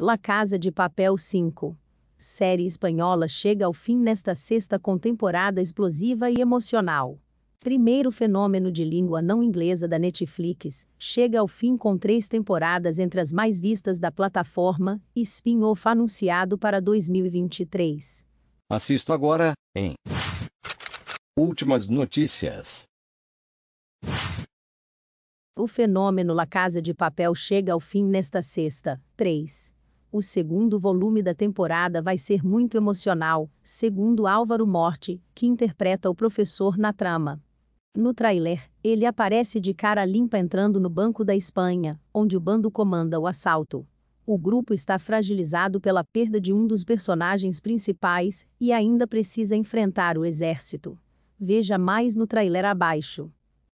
La Casa de Papel 5. Série espanhola chega ao fim nesta sexta com temporada explosiva e emocional. Primeiro fenômeno de língua não inglesa da Netflix, chega ao fim com três temporadas entre as mais vistas da plataforma, spin-off anunciado para 2023. Assisto agora, em Últimas notícias. O fenômeno La Casa de Papel chega ao fim nesta sexta, 3. O segundo volume da temporada vai ser muito emocional, segundo Álvaro Morte, que interpreta o professor na trama. No trailer, ele aparece de cara limpa entrando no Banco da Espanha, onde o bando comanda o assalto. O grupo está fragilizado pela perda de um dos personagens principais e ainda precisa enfrentar o exército. Veja mais no trailer abaixo.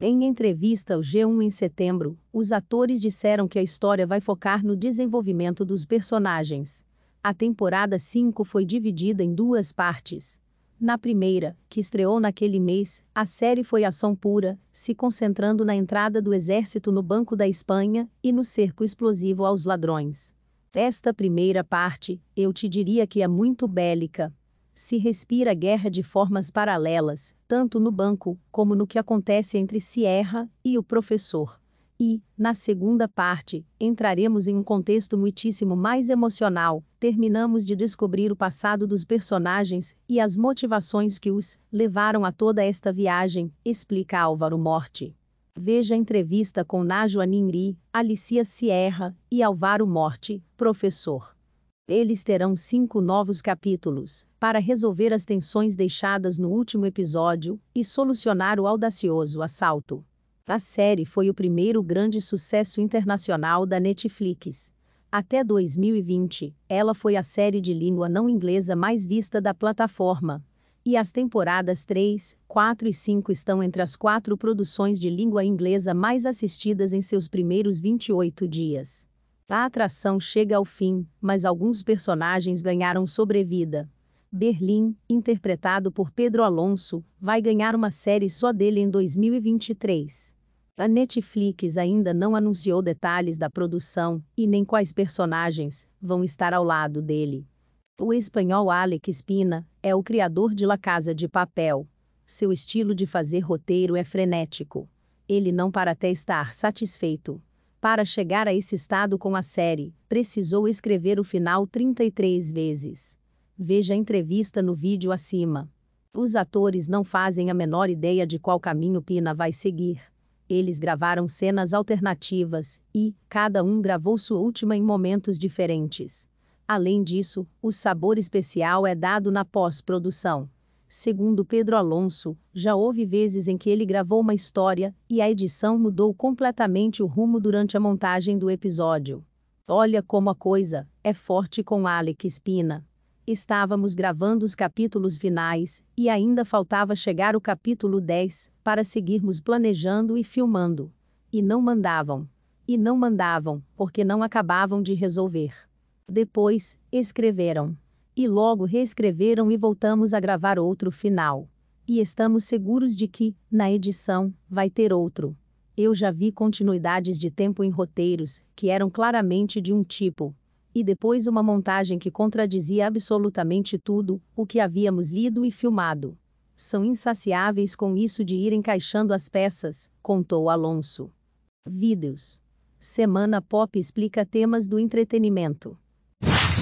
Em entrevista ao G1 em setembro, os atores disseram que a história vai focar no desenvolvimento dos personagens. A temporada 5 foi dividida em duas partes. Na primeira, que estreou naquele mês, a série foi ação pura, se concentrando na entrada do exército no Banco da Espanha e no cerco explosivo aos ladrões. Esta primeira parte, eu te diria que é muito bélica, se respira guerra de formas paralelas, tanto no banco como no que acontece entre Sierra e o professor. E, na segunda parte, entraremos em um contexto muitíssimo mais emocional. Terminamos de descobrir o passado dos personagens e as motivações que os levaram a toda esta viagem, explica Álvaro Morte. Veja a entrevista com Najwa Ningri, Alicia Sierra e Álvaro Morte, professor. Eles terão cinco novos capítulos, para resolver as tensões deixadas no último episódio e solucionar o audacioso assalto. A série foi o primeiro grande sucesso internacional da Netflix. Até 2020, ela foi a série de língua não inglesa mais vista da plataforma. E as temporadas 3, 4 e 5 estão entre as quatro produções de língua inglesa mais assistidas em seus primeiros 28 dias. A atração chega ao fim, mas alguns personagens ganharam sobrevida. Berlim, interpretado por Pedro Alonso, vai ganhar uma série só dele em 2023. A Netflix ainda não anunciou detalhes da produção e nem quais personagens vão estar ao lado dele. O espanhol Alec Espina é o criador de La Casa de Papel. Seu estilo de fazer roteiro é frenético. Ele não para até estar satisfeito. Para chegar a esse estado com a série, precisou escrever o final 33 vezes. Veja a entrevista no vídeo acima. Os atores não fazem a menor ideia de qual caminho Pina vai seguir. Eles gravaram cenas alternativas e, cada um gravou sua última em momentos diferentes. Além disso, o sabor especial é dado na pós-produção. Segundo Pedro Alonso, já houve vezes em que ele gravou uma história e a edição mudou completamente o rumo durante a montagem do episódio. Olha como a coisa é forte com Alec Espina. Estávamos gravando os capítulos finais e ainda faltava chegar o capítulo 10 para seguirmos planejando e filmando. E não mandavam. E não mandavam, porque não acabavam de resolver. Depois, escreveram. E logo reescreveram e voltamos a gravar outro final. E estamos seguros de que, na edição, vai ter outro. Eu já vi continuidades de tempo em roteiros, que eram claramente de um tipo. E depois uma montagem que contradizia absolutamente tudo, o que havíamos lido e filmado. São insaciáveis com isso de ir encaixando as peças, contou Alonso. Vídeos. Semana Pop explica temas do entretenimento.